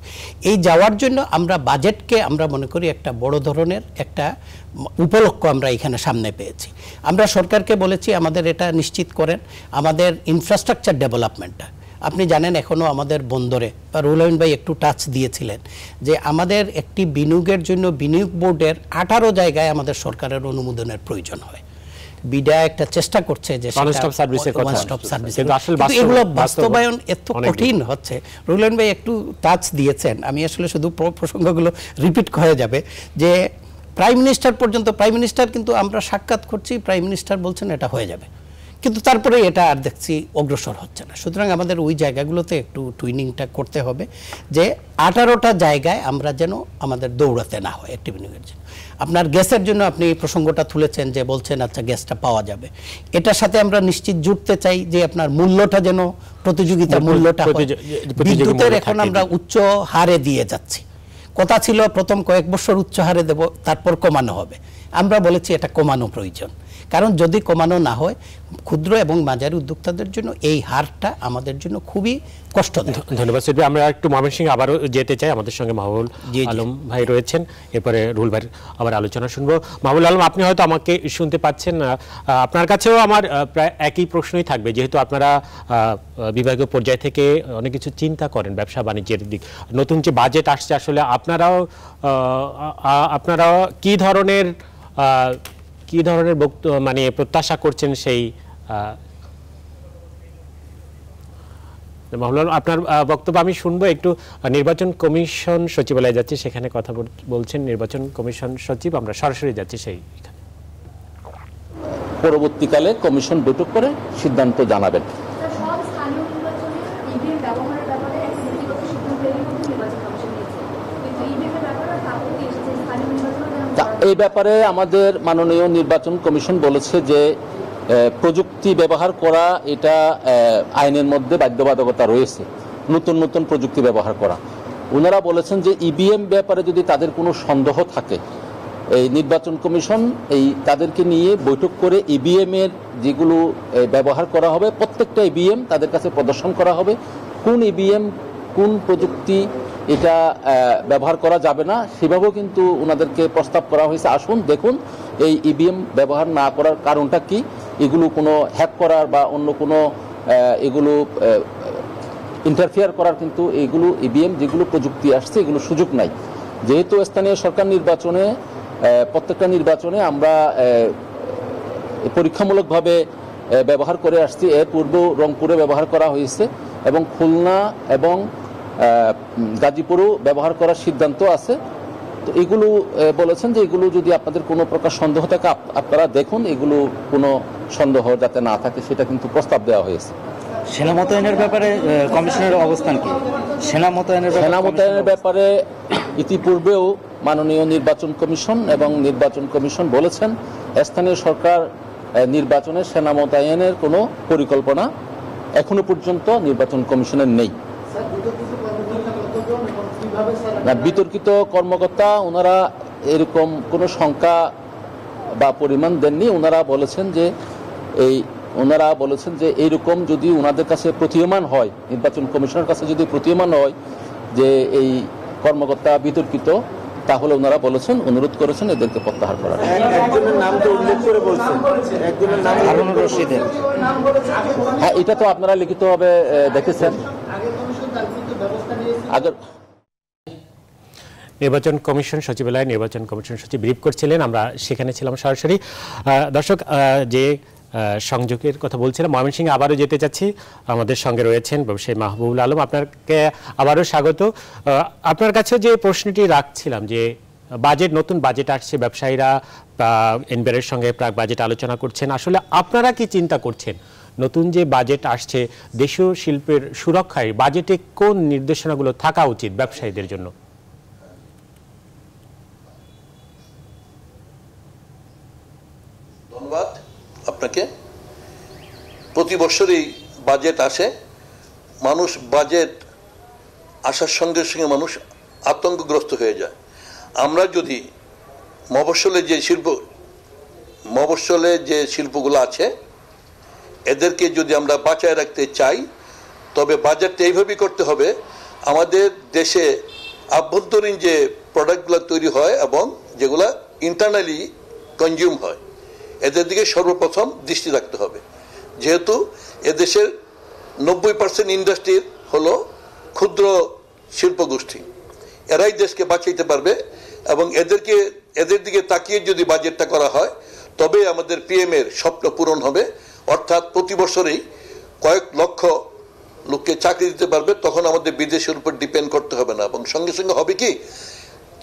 এই যাওয়ার জন্য আমরা বাজেটকে আমরা মনে করি একটা বড় ধরনের একটা উপলক্ষ আমরা এখানে সামনে পেয়েছি আমরা সরকারকে বলেছি আমাদের এটা নিশ্চিত করেন আমাদের ইনফ্রাস্ট্রাকচার ডেভেলপমেন্টটা আপনি জানেন এখনও আমাদের বন্দরে বা রুলায়ন ভাই একটু টাচ দিয়েছিলেন যে আমাদের একটি বিনিয়োগের জন্য বিনিয়োগ বোর্ডের আঠারো জায়গায় আমাদের সরকারের অনুমোদনের প্রয়োজন হয় বিডা একটা চেষ্টা করছে যে এগুলো বাস্তবায়ন এত কঠিন হচ্ছে রুলায়ন ভাই একটু টাচ দিয়েছেন আমি আসলে শুধু প্রসঙ্গগুলো রিপিট করা যাবে যে প্রাইম মিনিস্টার পর্যন্ত প্রাইম মিনিস্টার কিন্তু আমরা সাক্ষাৎ করছি প্রাইম মিনিস্টার বলছেন এটা হয়ে যাবে কিন্তু তারপরে এটা আর দেখছি অগ্রসর হচ্ছে না সুতরাং আমাদের ওই জায়গাগুলোতে একটু টুইনিংটা করতে হবে যে আঠারোটা জায়গায় আমরা যেন আমাদের দৌড়াতে না হয় অ্যাক্টিভিনিংয়ের জন্য আপনার গ্যাসের জন্য আপনি এই প্রসঙ্গটা তুলেছেন যে বলছেন আচ্ছা গ্যাসটা পাওয়া যাবে এটার সাথে আমরা নিশ্চিত জুড়তে চাই যে আপনার মূল্যটা যেন প্রতিযোগিতার মূল্যটা বিদ্যুতের এখন আমরা উচ্চ হারে দিয়ে যাচ্ছি কথা ছিল প্রথম কয়েক বছর উচ্চ হারে দেবো তারপর কমানো হবে আমরা বলেছি এটা কমানো প্রয়োজন কারণ যদি কমানো না হয় ক্ষুদ্র এবং মাঝারি উদ্যোক্তাদের জন্য এই হারটা আমাদের জন্য খুবই কষ্ট ধন্যবাদ সৈদবে আমরা একটু ময়মনসিং আবারও যেতে চাই আমাদের সঙ্গে মাহবুল আলম ভাই রয়েছেন এরপরে রুল ভাই আবার আলোচনা শুনবো মাহবুল আলম আপনি হয়তো আমাকে শুনতে পাচ্ছেন আপনার কাছেও আমার প্রায় একই প্রশ্নই থাকবে যেহেতু আপনারা বিভাগীয় পর্যায় থেকে অনেক কিছু চিন্তা করেন ব্যবসা বাণিজ্যের দিক নতুন যে বাজেট আসছে আসলে আপনারাও আপনারা কি ধরনের কি ধরনের মানে প্রত্যাশা করছেন সেই মাহলান আপনার বক্তব্য আমি শুনবো একটু নির্বাচন কমিশন সচিবালয়ে যাচ্ছি সেখানে কথা বলছেন নির্বাচন কমিশন সচিব আমরা সরাসরি যাচ্ছি সেই পরবর্তীকালে কমিশন বৈঠক করে সিদ্ধান্ত জানাবেন এই ব্যাপারে আমাদের মাননীয় নির্বাচন কমিশন বলেছে যে প্রযুক্তি ব্যবহার করা এটা আইনের মধ্যে বাধ্যবাধকতা রয়েছে নতুন নতুন প্রযুক্তি ব্যবহার করা ওনারা বলেছেন যে ইভিএম ব্যাপারে যদি তাদের কোনো সন্দেহ থাকে এই নির্বাচন কমিশন এই তাদেরকে নিয়ে বৈঠক করে ইভিএমের যেগুলো ব্যবহার করা হবে প্রত্যেকটা ইভিএম তাদের কাছে প্রদর্শন করা হবে কোন ইভিএম কোন প্রযুক্তি এটা ব্যবহার করা যাবে না সেভাবেও কিন্তু ওনাদেরকে প্রস্তাব করা হয়েছে আসুন দেখুন এই ইভিএম e ব্যবহার না করার কারণটা কি এগুলো কোনো হ্যাক করার বা অন্য কোনো এগুলো ইন্টারফেয়ার করার কিন্তু এগুলো ইভিএম e যেগুলো প্রযুক্তি আসছে এগুলো সুযোগ নাই যেহেতু স্থানীয় সরকার নির্বাচনে প্রত্যেকটা নির্বাচনে আমরা পরীক্ষামূলকভাবে ব্যবহার করে আসছি এর পূর্ব রংপুরে ব্যবহার করা হয়েছে এবং খুলনা এবং গাজীপুরও ব্যবহার করার সিদ্ধান্ত আছে তো এগুলো বলেছেন যে এগুলো যদি আপনাদের কোনো প্রকার সন্দেহ থাকে আপনারা দেখুন এগুলো কোনো সন্দেহ যাতে না থাকে সেটা কিন্তু প্রস্তাব দেওয়া হয়েছে সেনা মোতায়েনের ব্যাপারে কমিশনের অবস্থান কি সেনা মোতায়েনের সেনা মোতায়েনের ব্যাপারে ইতিপূর্বেও মাননীয় নির্বাচন কমিশন এবং নির্বাচন কমিশন বলেছেন স্থানীয় সরকার নির্বাচনে সেনা মোতায়েনের কোনো পরিকল্পনা এখনো পর্যন্ত নির্বাচন কমিশনের নেই না বিতর্কিত কর্মকর্তা ওনারা এরকম কোনো সংখ্যা বা পরিমাণ দেননি ওনারা বলেছেন যে এই ওনারা বলেছেন যে এইরকম যদি ওনাদের কাছে প্রতীয়মান হয় নির্বাচন কমিশনের কাছে যদি প্রতীয়মান হয় যে এই কর্মকর্তা বিতর্কিত তাহলে ওনারা বলেছেন অনুরোধ করেছেন এদেরকে প্রত্যাহার করার হ্যাঁ এটা তো আপনারা লিখিতভাবে দেখেছেন আগের নির্বাচন কমিশন সচিবালয়ে নির্বাচন কমিশন সচিব ব্রিফ করছিলেন আমরা সেখানে ছিলাম সরাসরি দর্শক যে সংযোগের কথা বলছিলাম ময়মনসিং আবারও যেতে চাচ্ছি আমাদের সঙ্গে রয়েছেন ব্যবসায়ী মাহবুবুল আলম আপনাকে আবারও স্বাগত আপনার কাছে যে প্রশ্নটি রাখছিলাম যে বাজেট নতুন বাজেট আসছে ব্যবসায়ীরা এনবিআরের সঙ্গে প্রাক বাজেট আলোচনা করছেন আসলে আপনারা কি চিন্তা করছেন নতুন যে বাজেট আসছে দেশীয় শিল্পের সুরক্ষায় বাজেটে কোন নির্দেশনাগুলো থাকা উচিত ব্যবসায়ীদের জন্য আপনাকে প্রতি বছরই বাজেট আসে মানুষ বাজেট আসার সঙ্গে সঙ্গে মানুষ আতঙ্কগ্রস্ত হয়ে যায় আমরা যদি মফসলে যে শিল্প মফসলে যে শিল্পগুলো আছে এদেরকে যদি আমরা বাঁচায় রাখতে চাই তবে বাজারটা এইভাবেই করতে হবে আমাদের দেশে আভ্যন্তরীণ যে প্রোডাক্টগুলো তৈরি হয় এবং যেগুলো ইন্টারনালি কনজিউম হয় এদের দিকে সর্বপ্রথম দৃষ্টি রাখতে হবে যেহেতু এদেশের নব্বই পার্সেন্ট ইন্ডাস্ট্রির হল ক্ষুদ্র শিল্প গোষ্ঠী এরাই দেশকে বাঁচাইতে পারবে এবং এদেরকে এদের দিকে তাকিয়ে যদি বাজেটটা করা হয় তবে আমাদের পিএমের স্বপ্ন পূরণ হবে অর্থাৎ প্রতি বছরেই কয়েক লক্ষ লোককে চাকরি দিতে পারবে তখন আমাদের বিদেশের উপর ডিপেন্ড করতে হবে না এবং সঙ্গে সঙ্গে হবে কি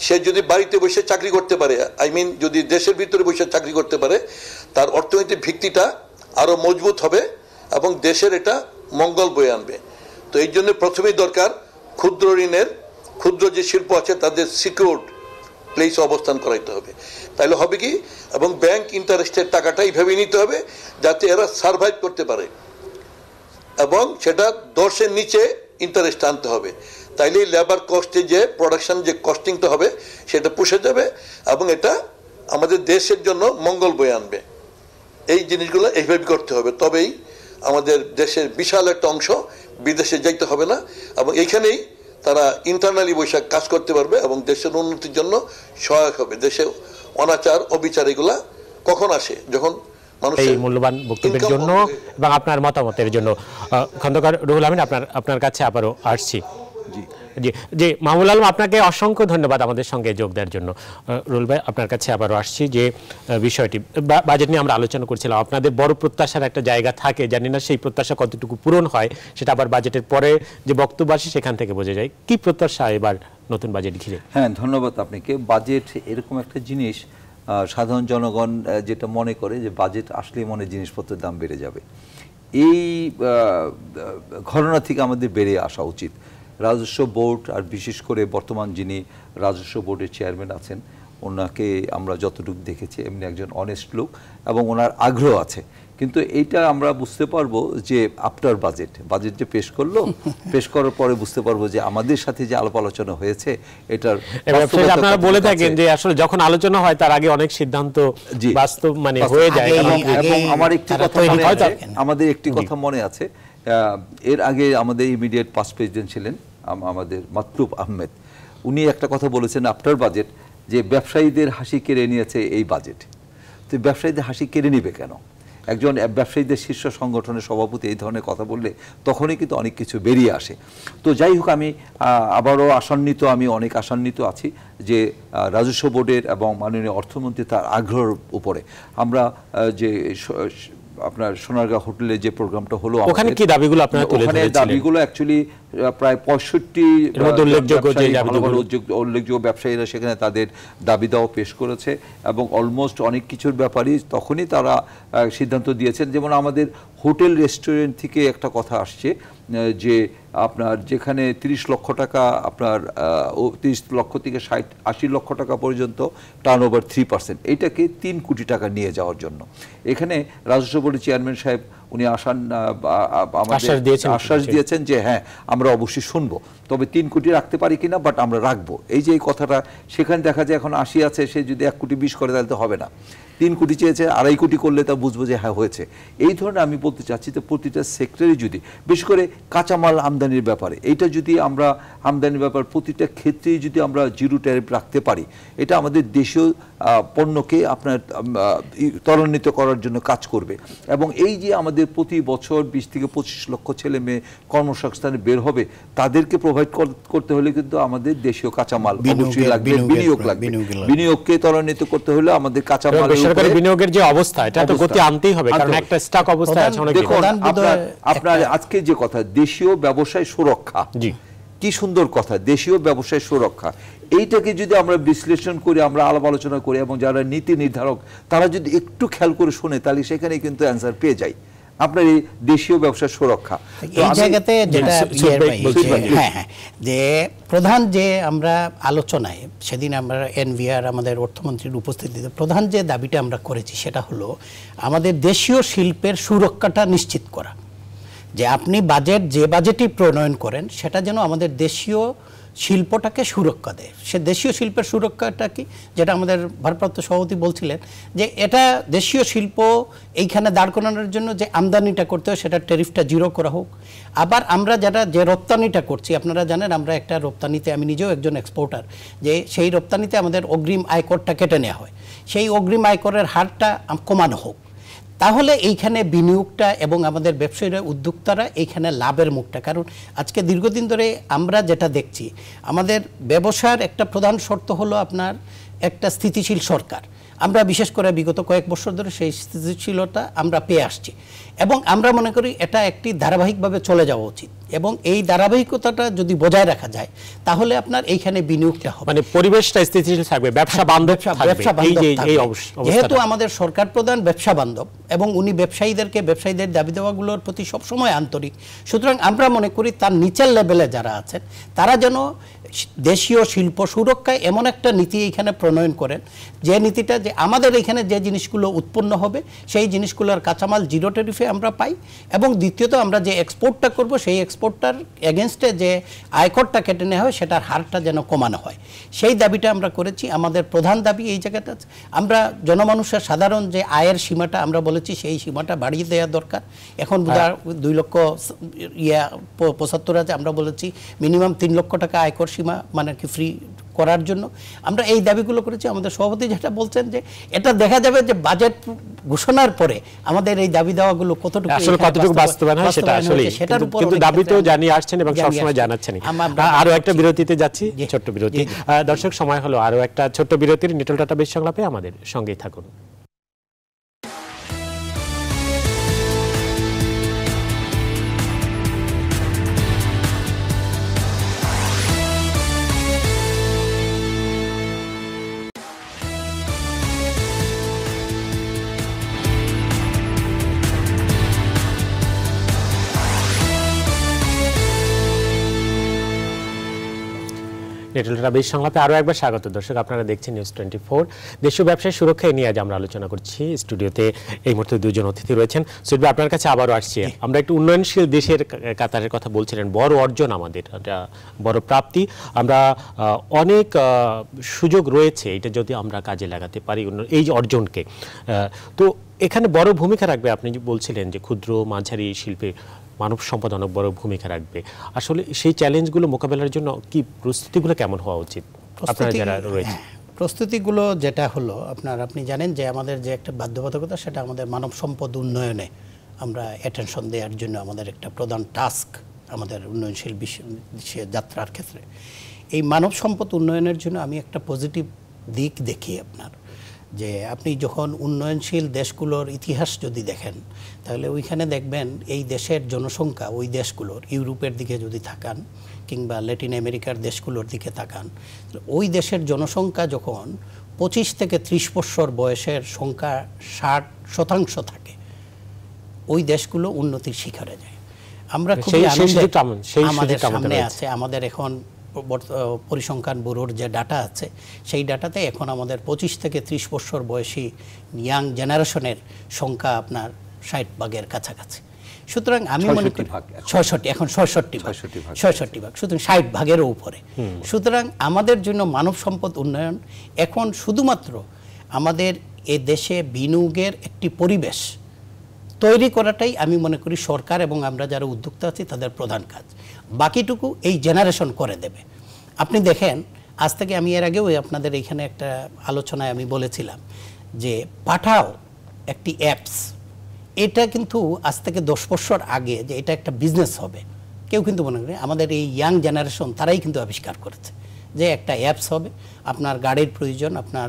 সে যদি বাড়িতে বসে চাকরি করতে পারে আই মিন যদি দেশের ভিতরে বসে চাকরি করতে পারে তার অর্থনৈতিক ভিত্তিটা আরও মজবুত হবে এবং দেশের এটা মঙ্গল বয়ে আনবে তো এই জন্য প্রথমেই দরকার ক্ষুদ্র ঋণের ক্ষুদ্র যে শিল্প আছে তাদের সিকিউরড প্লেসে অবস্থান করাইতে হবে তাহলে হবে কি এবং ব্যাংক ইন্টারেস্টের টাকাটা এইভাবে নিতে হবে যাতে এরা সার্ভাইভ করতে পারে এবং সেটা দশের নিচে ইন্টারেস্ট আনতে হবে তাইলে লেবার কস্টে যে প্রোডাকশন যে কস্টিংটা হবে সেটা পুষে যাবে এবং এটা আমাদের দেশের জন্য মঙ্গল বয়ে আনবে এই জিনিসগুলো এইভাবে করতে হবে তবেই আমাদের দেশের বিশাল একটা অংশ বিদেশে যাইতে হবে না এবং এইখানেই তারা ইন্টারনালি বৈশাখ কাজ করতে পারবে এবং দেশের উন্নতির জন্য সহায়ক হবে দেশে অনাচার অবিচার এগুলা কখন আসে যখন এই মূল্যবান বক্তব্যের জন্য এবং আপনার মতামতের জন্য খন্দকার রুহুল আমিন আপনার আপনার কাছে আবারও আসছি জি জি মাহমুল আলম আপনাকে অসংখ্য ধন্যবাদ আমাদের সঙ্গে যোগ দেওয়ার জন্য রুল ভাই আপনার কাছে আবারও আসছি যে বিষয়টি বাজেট নিয়ে আমরা আলোচনা করছিলাম আপনাদের বড় প্রত্যাশার একটা জায়গা থাকে জানি না সেই প্রত্যাশা কতটুকু পূরণ হয় সেটা আবার বাজেটের পরে যে বক্তব্য আসে সেখান থেকে বোঝা যায় কি প্রত্যাশা এবার নতুন বাজেট ঘিরে হ্যাঁ ধন্যবাদ আপনাকে বাজেট এরকম একটা জিনিস সাধারণ জনগণ যেটা মনে করে যে বাজেট আসলে মনে জিনিসপত্রের দাম বেড়ে যাবে এই ঘটনা থেকে আমাদের বেড়ে আসা উচিত রাজস্ব বোর্ড আর বিশেষ করে বর্তমান যিনি রাজস্ব বোর্ডের চেয়ারম্যান আছেন ওনাকে আমরা যতটুকু দেখেছি এমনি একজন অনেস্ট লোক এবং ওনার আগ্রহ আছে কিন্তু এইটা আমরা বুঝতে পারবো যে আফটার বাজেট বাজেট যে পেশ করলো পেশ করার পরে বুঝতে পারবো যে আমাদের সাথে যে আলাপ আলোচনা হয়েছে এটার আপনারা বলে থাকেন যে আসলে যখন আলোচনা হয় তার আগে অনেক সিদ্ধান্ত বাস্তব মানে হয়ে যায় এবং আমার একটি কথা আমাদের একটি কথা মনে আছে এর আগে আমাদের ইমিডিয়েট পাস প্রেসিডেন্ট ছিলেন আমাদের মাতলুব আহমেদ উনি একটা কথা বলেছেন আফটার বাজেট যে ব্যবসায়ীদের হাসি কেড়ে নিয়েছে এই বাজেট তো ব্যবসায়ীদের হাসি কেড়ে নিবে কেন একজন ব্যবসায়ীদের শীর্ষ সংগঠনের সভাপতি এই ধরনের কথা বললে তখনই কিন্তু অনেক কিছু বেরিয়ে আসে তো যাই হোক আমি আবারও আসান্বিত আমি অনেক আসান্বিত আছি যে রাজস্ব বোর্ডের এবং মাননীয় অর্থমন্ত্রী তার আগ্রহের উপরে আমরা যে আপনার সোনারগাঁ হোটেলে যে প্রোগ্রামটা হলো ওখানে কি দাবিগুলো আপনারা তুলে ধরেছিলেন ওখানে দাবিগুলো অ্যাকচুয়ালি প্রায় 65 এর মধ্যে উল্লেখযোগ্য যে দাবিগুলো উল্লেখযোগ্য ব্যবসায়ীরা সেখানে তাদের দাবি দাও পেশ করেছে এবং অলমোস্ট অনেক কিছুর ব্যাপারে তখনই তারা সিদ্ধান্ত দিয়েছেন যেমন আমাদের হোটেল রেস্টুরেন্ট থেকে একটা কথা আসছে যে আপনার যেখানে ৩০ লক্ষ টাকা আপনার তিরিশ লক্ষ থেকে ষাট আশি লক্ষ টাকা পর্যন্ত টার্ন ওভার থ্রি পার্সেন্ট এইটাকে তিন কোটি টাকা নিয়ে যাওয়ার জন্য এখানে রাজস্ব বোর্ডের চেয়ারম্যান সাহেব উনি আসান আমাদের আশ্বাস দিয়েছেন যে হ্যাঁ আমরা অবশ্যই শুনব তবে তিন কোটি রাখতে পারি কিনা বাট আমরা রাখবো এই যে এই কথাটা সেখানে দেখা যায় এখন আশি আছে সে যদি এক কোটি বিশ করে তাহলে তো হবে না তিন কোটি চেয়েছে আড়াই কোটি করলে তা বুঝবো যে হ্যাঁ হয়েছে এই ধরনের আমি বলতে চাচ্ছি যে প্রতিটা সেক্টরে যদি বিশেষ করে কাঁচামাল আমদানির ব্যাপারে এটা যদি আমরা আমদানির ব্যাপার প্রতিটা ক্ষেত্রে যদি আমরা জিরো ট্যারিফ রাখতে পারি এটা আমাদের দেশীয় পণ্যকে আপনার ত্বরান্বিত করার জন্য কাজ করবে এবং এই যে আমাদের প্রতি বছর বিশ থেকে পঁচিশ লক্ষ ছেলে মেয়ে কর্মসংস্থানে বের হবে তাদেরকে প্রোভাইড করতে হলে কিন্তু আমাদের দেশীয় কাঁচামাল অবশ্যই লাগবে বিনিয়োগ লাগবে বিনিয়োগকে ত্বরান্বিত করতে হলে আমাদের কাঁচামাল বেসরকারি বিনিয়োগের যে অবস্থা এটা তো গতি আনতেই হবে কারণ একটা স্টক অবস্থায় আছে অনেক আপনার আপনার আজকে যে কথা দেশীয় ব্যবসায় সুরক্ষা জি কি সুন্দর কথা দেশীয় ব্যবসায় সুরক্ষা এইটাকে যদি আমরা বিশ্লেষণ করি আমরা আলাপ আলোচনা করি এবং যারা নীতি নির্ধারক তারা যদি একটু খেয়াল করে শুনে তাহলে সেখানে কিন্তু অ্যান্সার পেয়ে যায় আপনার এই দেশীয় ব্যবসার সুরক্ষা এই জায়গাতে যেটা ইয়ে হ্যাঁ হ্যাঁ যে প্রধান যে আমরা আলোচনায় সেদিন আমরা এনভিআর আমাদের অর্থমন্ত্রীর উপস্থিতিতে প্রধান যে দাবিটা আমরা করেছি সেটা হলো আমাদের দেশীয় শিল্পের সুরক্ষাটা নিশ্চিত করা যে আপনি বাজেট যে বাজেটই প্রণয়ন করেন সেটা যেন আমাদের দেশীয় শিল্পটাকে সুরক্ষা দেয় সে দেশীয় শিল্পের সুরক্ষাটা কি যেটা আমাদের ভারপ্রাপ্ত সভাপতি বলছিলেন যে এটা দেশীয় শিল্প এইখানে দাঁড় করানোর জন্য যে আমদানিটা করতে হয় সেটা ট্যারিফটা জিরো করা হোক আবার আমরা যারা যে রপ্তানিটা করছি আপনারা জানেন আমরা একটা রপ্তানিতে আমি নিজেও একজন এক্সপোর্টার যে সেই রপ্তানিতে আমাদের অগ্রিম আয়করটা কেটে নেওয়া হয় সেই অগ্রিম আয়করের হারটা কমানো হোক তাহলে এইখানে বিনিয়োগটা এবং আমাদের ব্যবসায়ীরা উদ্যোক্তারা এইখানে লাভের মুখটা কারণ আজকে দীর্ঘদিন ধরে আমরা যেটা দেখছি আমাদের ব্যবসার একটা প্রধান শর্ত হলো আপনার একটা স্থিতিশীল সরকার আমরা বিশেষ করে বিগত কয়েক বছর ধরে সেই স্থিতিশীলতা আমরা পেয়ে আসছি এবং আমরা মনে করি এটা একটি ধারাবাহিকভাবে চলে যাওয়া উচিত এবং এই ধারাবাহিকতাটা যদি বজায় রাখা যায় তাহলে আপনার এইখানে বিনিয়োগটা হবে মানে পরিবেশটা স্থিতিশীল থাকবে ব্যবসা বান্ধব ব্যবসা বান্ধব যেহেতু আমাদের সরকার প্রধান ব্যবসা বান্ধব এবং উনি ব্যবসায়ীদেরকে ব্যবসায়ীদের দাবি দেওয়াগুলোর প্রতি সবসময় আন্তরিক সুতরাং আমরা মনে করি তার নিচের লেভেলে যারা আছেন তারা যেন দেশীয় শিল্প সুরক্ষায় এমন একটা নীতি এখানে প্রণয়ন করেন যে নীতিটা যে আমাদের এখানে যে জিনিসগুলো উৎপন্ন হবে সেই জিনিসগুলোর কাঁচামাল জিরো টেরিফে আমরা পাই এবং দ্বিতীয়ত আমরা যে এক্সপোর্টটা করব সেই এক্সপোর্টটার এগেনস্টে যে আয়করটা কেটে নেওয়া হয় সেটার হারটা যেন কমানো হয় সেই দাবিটা আমরা করেছি আমাদের প্রধান দাবি এই জায়গাতে আমরা জনমানুষের সাধারণ যে আয়ের সীমাটা আমরা বলেছি সেই সীমাটা বাড়িয়ে দেওয়া দরকার এখন হ্যাঁ। দুই লক্ষ ইয়া পঁচাত্তর আছে আমরা বলেছি মিনিমাম তিন লক্ষ টাকা আয়কর সীমা মানে কি ফ্রি করার জন্য আমরা এই দাবিগুলো করেছি আমাদের সভাপতি যেটা বলছেন যে এটা দেখা যাবে যে বাজেট ঘোষণার পরে আমাদের এই দাবি দেওয়াগুলো কতটুকু আসলে কতটুকু বাস্তবায়ন হয় সেটা আসলে কিন্তু দাবি তো জানি আসছেন এবং সবসময় জানাচ্ছেন আরো একটা বিরতিতে যাচ্ছি ছোট্ট বিরতি দর্শক সময় হলো আরো একটা ছোট্ট বিরতির নিটল টাটা বেশ সংলাপে আমাদের সঙ্গেই থাকুন নেটলটা বেশ সংলাপে আরও একবার স্বাগত দর্শক আপনারা দেখছেন নিউজ টোয়েন্টি ফোর দেশীয় ব্যবসায় সুরক্ষা নিয়ে আজ আমরা আলোচনা করছি স্টুডিওতে এই মুহূর্তে দুজন অতিথি রয়েছেন সুইটবে আপনার কাছে আবারও আসছি আমরা একটু উন্নয়নশীল দেশের কাতারের কথা বলছিলেন বড় অর্জন আমাদের এটা বড় প্রাপ্তি আমরা অনেক সুযোগ রয়েছে এটা যদি আমরা কাজে লাগাতে পারি এই যে অর্জনকে তো এখানে বড় ভূমিকা রাখবে আপনি যে বলছিলেন যে ক্ষুদ্র মাঝারি শিল্পে মানব সম্পদ অনেক বড় ভূমিকা রাখবে আসলে সেই চ্যালেঞ্জগুলো মোকাবেলার জন্য কি প্রস্তুতিগুলো কেমন হওয়া উচিত আপনারা যারা রয়েছে হ্যাঁ, প্রস্তুতিগুলো যেটা হলো আপনার আপনি জানেন যে আমাদের যে একটা বাধ্যবাধকতা সেটা আমাদের মানব সম্পদ উন্নয়নে আমরা অ্যাটেনশন দেওয়ার জন্য আমাদের একটা প্রধান টাস্ক আমাদের উন্নয়নশীল বিশ্ব যাত্রার ক্ষেত্রে এই মানব সম্পদ উন্নয়নের জন্য আমি একটা পজিটিভ দিক দেখি আপনার যে আপনি যখন উন্নয়নশীল দেশগুলোর ইতিহাস যদি দেখেন তাহলে ওইখানে দেখবেন এই দেশের জনসংখ্যা ওই দেশগুলোর ইউরোপের দিকে যদি থাকান কিংবা ল্যাটিন আমেরিকার দেশগুলোর দিকে থাকান ওই দেশের জনসংখ্যা যখন পঁচিশ থেকে ত্রিশ বৎসর বয়সের সংখ্যা ষাট শতাংশ থাকে ওই দেশগুলো উন্নতির শিখরে যায় আমরা মানে খুবই আমাদের সামনে আছে আমাদের এখন পরিসংখ্যান ব্যুরোর যে ডাটা আছে সেই ডাটাতে এখন আমাদের পঁচিশ থেকে ত্রিশ বছর বয়সী ইয়াং জেনারেশনের সংখ্যা আপনার ষাট ভাগের কাছাকাছি সুতরাং আমি মনে করি ছয়ষট্টি এখন ছয়ষট্টি ভাগ ছয়ষট্টি ভাগ সুতরাং ষাট ভাগেরও উপরে সুতরাং আমাদের জন্য মানব সম্পদ উন্নয়ন এখন শুধুমাত্র আমাদের এ দেশে বিনিয়োগের একটি পরিবেশ তৈরি করাটাই আমি মনে করি সরকার এবং আমরা যারা উদ্যোক্তা আছি তাদের প্রধান কাজ বাকিটুকু এই জেনারেশন করে দেবে আপনি দেখেন আজ থেকে আমি এর আগেও আপনাদের এখানে একটা আলোচনায় আমি বলেছিলাম যে পাঠাও একটি অ্যাপস এটা কিন্তু আজ থেকে দশ বছর আগে যে এটা একটা বিজনেস হবে কেউ কিন্তু মনে করি আমাদের এই ইয়াং জেনারেশন তারাই কিন্তু আবিষ্কার করেছে যে একটা অ্যাপস হবে আপনার গাড়ির প্রয়োজন আপনার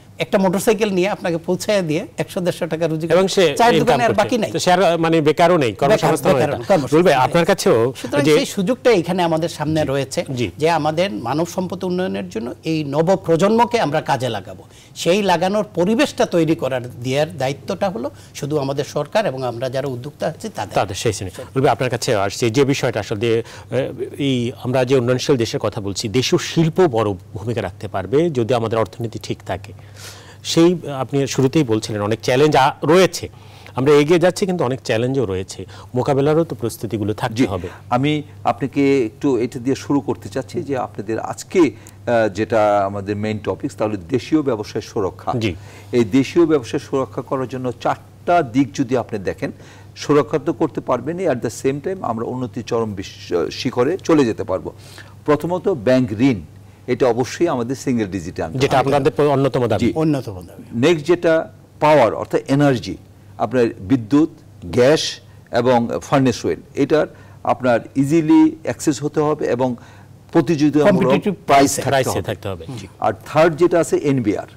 একটা মোটরসাইকেল নিয়ে আপনাকে পৌঁছায় দিয়ে একশো দেড়শো টাকা রুজি এবং সে চায়ের দোকানে আর বাকি নাই সে মানে বেকারও নেই কর্মসংস্থান আপনার কাছেও যে সুযোগটা এখানে আমাদের সামনে রয়েছে যে আমাদের মানব সম্পদ উন্নয়নের জন্য এই নব প্রজন্মকে আমরা কাজে লাগাবো সেই লাগানোর পরিবেশটা তৈরি করার দেওয়ার দায়িত্বটা হলো শুধু আমাদের সরকার এবং আমরা যারা উদ্যোক্তা আছি তাদের তাদের সেই শ্রেণী আপনার কাছে আসছে যে বিষয়টা আসলে এই আমরা যে উন্নয়নশীল দেশের কথা বলছি দেশীয় শিল্প বড় ভূমিকা রাখতে পারবে যদি আমাদের অর্থনীতি ঠিক থাকে সেই আপনি শুরুতেই বলছিলেন অনেক চ্যালেঞ্জ রয়েছে আমরা এগিয়ে যাচ্ছি কিন্তু অনেক চ্যালেঞ্জও রয়েছে মোকাবেলারও তো প্রস্তুতিগুলো থাকতে হবে আমি আপনাকে একটু এটা দিয়ে শুরু করতে চাচ্ছি যে আপনাদের আজকে যেটা আমাদের মেইন টপিক তাহলে দেশীয় ব্যবসায় সুরক্ষা এই দেশীয় ব্যবসায় সুরক্ষা করার জন্য চারটা দিক যদি আপনি দেখেন সুরক্ষা তো করতে পারবেন অ্যাট দ্য সেম টাইম আমরা উন্নতি চরম শিখরে চলে যেতে পারবো প্রথমত ব্যাংক ঋণ এটা অবশ্যই আমাদের সিঙ্গেল ডিজিটে আনতে যেটা আপনাদের অন্যতম দাবি অন্যতম দাবি নেক্সট যেটা পাওয়ার অর্থাৎ এনার্জি আপনার বিদ্যুৎ গ্যাস এবং ফার্নেস ওয়েল এটার আপনার ইজিলি অ্যাক্সেস হতে হবে এবং প্রতিযোগিতামূলক প্রাইস থাকতে হবে আর থার্ড যেটা আছে এনবিআর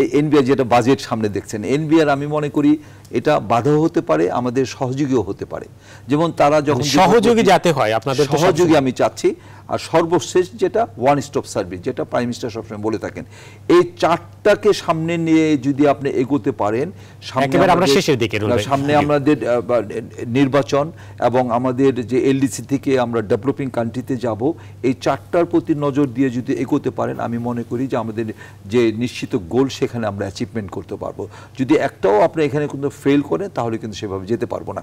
এই এনবিআর যেটা বাজেট সামনে দেখছেন এনবিআর আমি মনে করি এটা বাধা হতে পারে আমাদের সহযোগীও হতে পারে যেমন তারা যখন মানে সহযোগী যাতে হয় আপনাদের সহযোগী আমি চাচ্ছি আর সর্বশেষ যেটা ওয়ান স্টপ সার্ভিস যেটা প্রাইম মিনিস্টার সবসময় বলে থাকেন এই চারটাকে সামনে নিয়ে যদি আপনি এগোতে পারেন সামনে আমাদের নির্বাচন এবং আমাদের যে এলডিসি থেকে আমরা ডেভেলপিং কান্ট্রিতে যাব এই চারটার প্রতি নজর দিয়ে যদি এগোতে পারেন আমি মনে করি যে আমাদের যে নিশ্চিত গোল সেখানে আমরা অ্যাচিভমেন্ট করতে পারবো যদি একটাও আপনি এখানে কোনো ফেল করে তাহলে কিন্তু সেভাবে যেতে পারবো না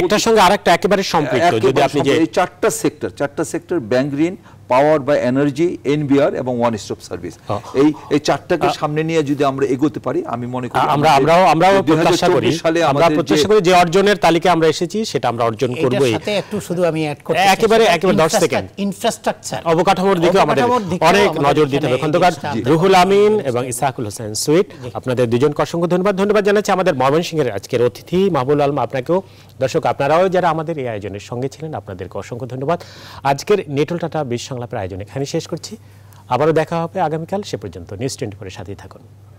একটার সঙ্গে আরেকটা একেবারে সম্পৃক্ত যদি আপনি যে চারটা সেক্টর চারটা সেক্টর ব্যাংক ঋণ পাওয়ার বা এনার্জি এনবিআর এবং ওয়ান স্টপ সার্ভিস এই এই চারটাকে সামনে নিয়ে যদি আমরা এগোতে পারি আমি মনে করি আমরা আমরাও আমরাও প্রত্যাশা করি আমরা প্রত্যাশা করি যে অর্জনের তালিকা আমরা এসেছি সেটা আমরা অর্জন করব সাথে একটু শুধু আমি অ্যাড করতে একেবারে একেবারে 10 সেকেন্ড ইনফ্রাস্ট্রাকচার অবকাঠামোর দিকে আমাদের অনেক নজর দিতে হবে খন্দকার রুহুল আমিন এবং ইসাকুল হোসেন সুইট আপনাদের দুজনকে অসংখ্য ধন্যবাদ ধন্যবাদ জানাচ্ছি আমাদের ময়মনসিংহের আজকের অতিথি মাহবুল আলম আপনাকেও দর্শক আপনারাও যারা আমাদের এই আয়োজনের সঙ্গে ছিলেন আপনাদেরকে অসংখ্য ধন্যবাদ আজকের নেটল টাটা বিশ্ব সংলাপের আয়োজন এখানে শেষ করছি আবারও দেখা হবে আগামীকাল সে পর্যন্ত নিউজ টোয়েন্টি ফোরের সাথেই থাকুন